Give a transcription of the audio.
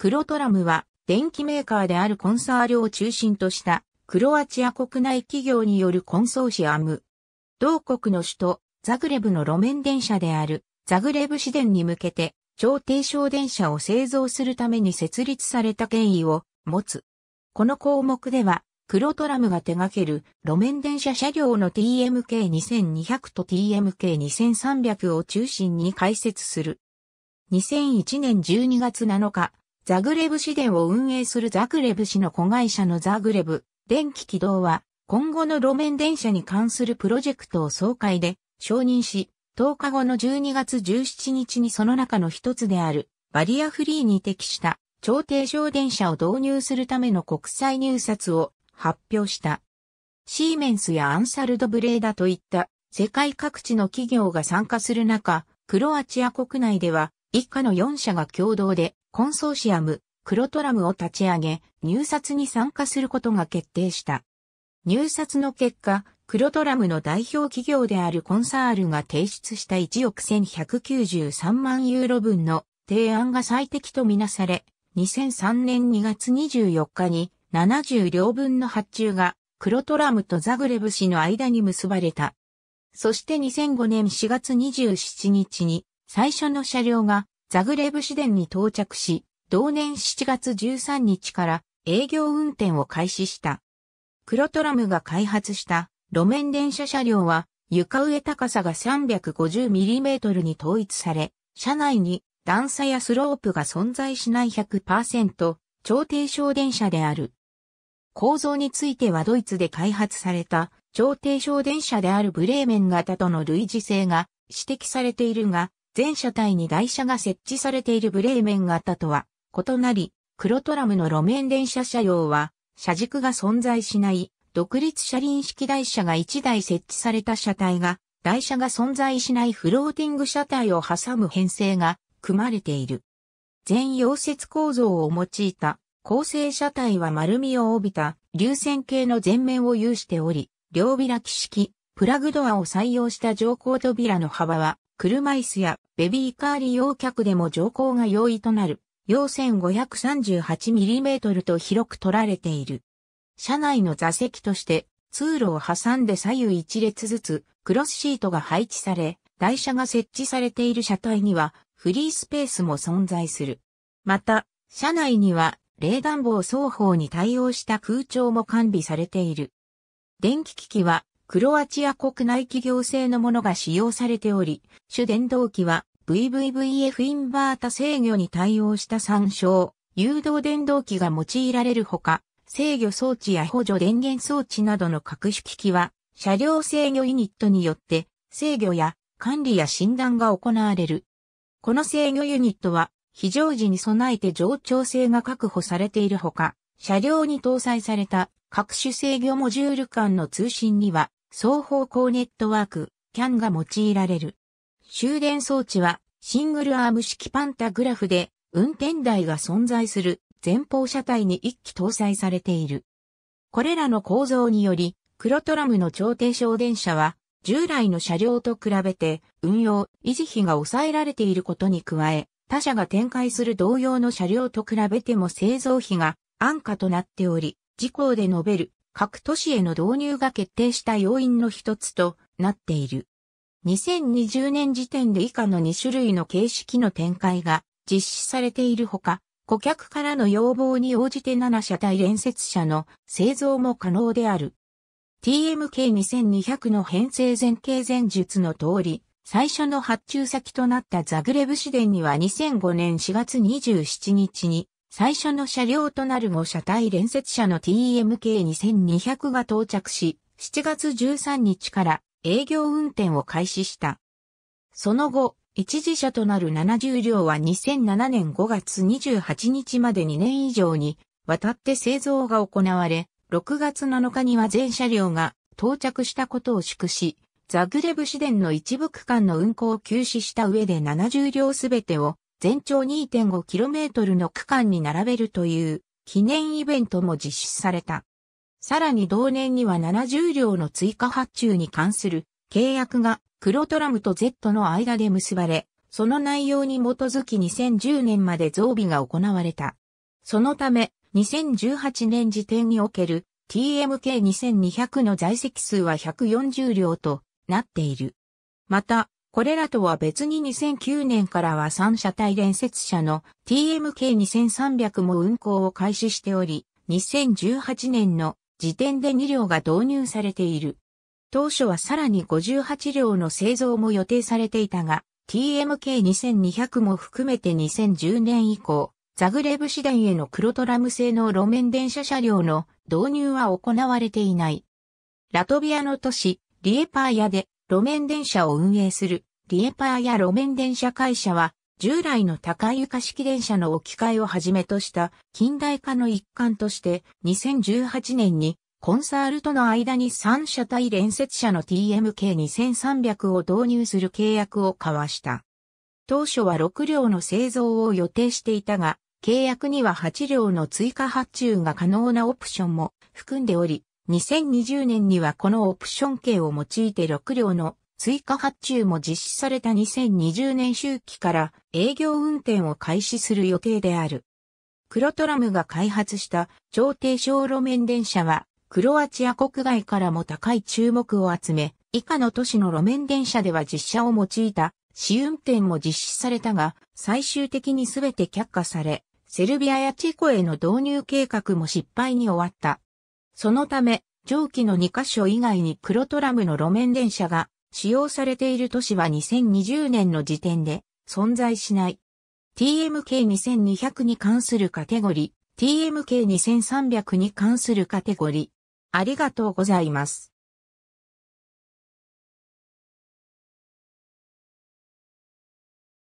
クロトラムは電気メーカーであるコンサールを中心としたクロアチア国内企業によるコンソーシアム。同国の首都ザグレブの路面電車であるザグレブ市電に向けて超低床電車を製造するために設立された権威を持つ。この項目ではクロトラムが手掛ける路面電車車両の TMK2200 と TMK2300 を中心に開設する。2001年12月7日、ザグレブ市電を運営するザグレブ市の子会社のザグレブ電気軌道は今後の路面電車に関するプロジェクトを総会で承認し、10日後の12月17日にその中の一つであるバリアフリーに適した超低床電車を導入するための国際入札を発表した。シーメンスやアンサルドブレーダといった世界各地の企業が参加する中、クロアチア国内では以下の4社が共同でコンソーシアム、クロトラムを立ち上げ、入札に参加することが決定した。入札の結果、クロトラムの代表企業であるコンサールが提出した1億1193万ユーロ分の提案が最適とみなされ、2003年2月24日に70両分の発注がクロトラムとザグレブ氏の間に結ばれた。そして2005年4月27日に最初の車両がザグレブ市電に到着し、同年7月13日から営業運転を開始した。クロトラムが開発した路面電車車両は床上高さが 350mm に統一され、車内に段差やスロープが存在しない100%超低床電車である。構造についてはドイツで開発された超低床電車であるブレーメン型との類似性が指摘されているが、全車体に台車が設置されているブレーメン型とは異なり、黒トラムの路面電車車用は、車軸が存在しない独立車輪式台車が1台設置された車体が、台車が存在しないフローティング車体を挟む編成が組まれている。全溶接構造を用いた構成車体は丸みを帯びた流線形の前面を有しており、両開き式、プラグドアを採用した乗降扉の幅は車椅子やベビーカー利用客でも乗降が容易となる、要 1538mm と広く取られている。車内の座席として通路を挟んで左右一列ずつクロスシートが配置され、台車が設置されている車体にはフリースペースも存在する。また、車内には冷暖房双方に対応した空調も完備されている。電気機器はクロアチア国内企業製のものが使用されており、主電動機は VVVF インバータ制御に対応した参照、誘導電動機が用いられるほか、制御装置や補助電源装置などの各種機器は、車両制御ユニットによって、制御や管理や診断が行われる。この制御ユニットは、非常時に備えて上調性が確保されているほか、車両に搭載された各種制御モジュール間の通信には双方向ネットワーク、CAN が用いられる。終電装置はシングルアーム式パンタグラフで運転台が存在する前方車体に一機搭載されている。これらの構造により、黒トラムの超低省電車は従来の車両と比べて運用、維持費が抑えられていることに加え、他社が展開する同様の車両と比べても製造費が安価となっており、事項で述べる各都市への導入が決定した要因の一つとなっている。2020年時点で以下の2種類の形式の展開が実施されているほか、顧客からの要望に応じて7社対連接車の製造も可能である。TMK2200 の編成前傾前述の通り、最初の発注先となったザグレブ市電には2005年4月27日に最初の車両となるも車体連接車の TMK2200 が到着し、7月13日から営業運転を開始した。その後、一時車となる70両は2007年5月28日まで2年以上にわたって製造が行われ、6月7日には全車両が到着したことを祝し、ザグレブ市電の一部区間の運行を休止した上で70両すべてを全長 2.5km の区間に並べるという記念イベントも実施された。さらに同年には70両の追加発注に関する契約が黒トラムと Z の間で結ばれ、その内容に基づき2010年まで増備が行われた。そのため、2018年時点における TMK2200 の在籍数は140両となっている。また、これらとは別に2009年からは3車体連接車の TMK2300 も運行を開始しており、2018年の時点で2両が導入されている。当初はさらに58両の製造も予定されていたが、TMK2200 も含めて2010年以降、ザグレブ市電への黒トラム製の路面電車車両の導入は行われていない。ラトビアの都市、リエパーヤで路面電車を運営するリエパーや路面電車会社は、従来の高床式電車の置き換えをはじめとした近代化の一環として2018年にコンサールとの間に3車体連接車の TMK2300 を導入する契約を交わした。当初は6両の製造を予定していたが、契約には8両の追加発注が可能なオプションも含んでおり、2020年にはこのオプション系を用いて6両の追加発注も実施された2020年周期から営業運転を開始する予定である。クロトラムが開発した超低小路面電車はクロアチア国外からも高い注目を集め、以下の都市の路面電車では実車を用いた試運転も実施されたが、最終的に全て却下され、セルビアやチェコへの導入計画も失敗に終わった。そのため、上記の2カ所以外に黒トラムの路面電車が使用されている都市は2020年の時点で存在しない。TMK2200 に関するカテゴリー、TMK2300 に関するカテゴリー。ありがとうございます。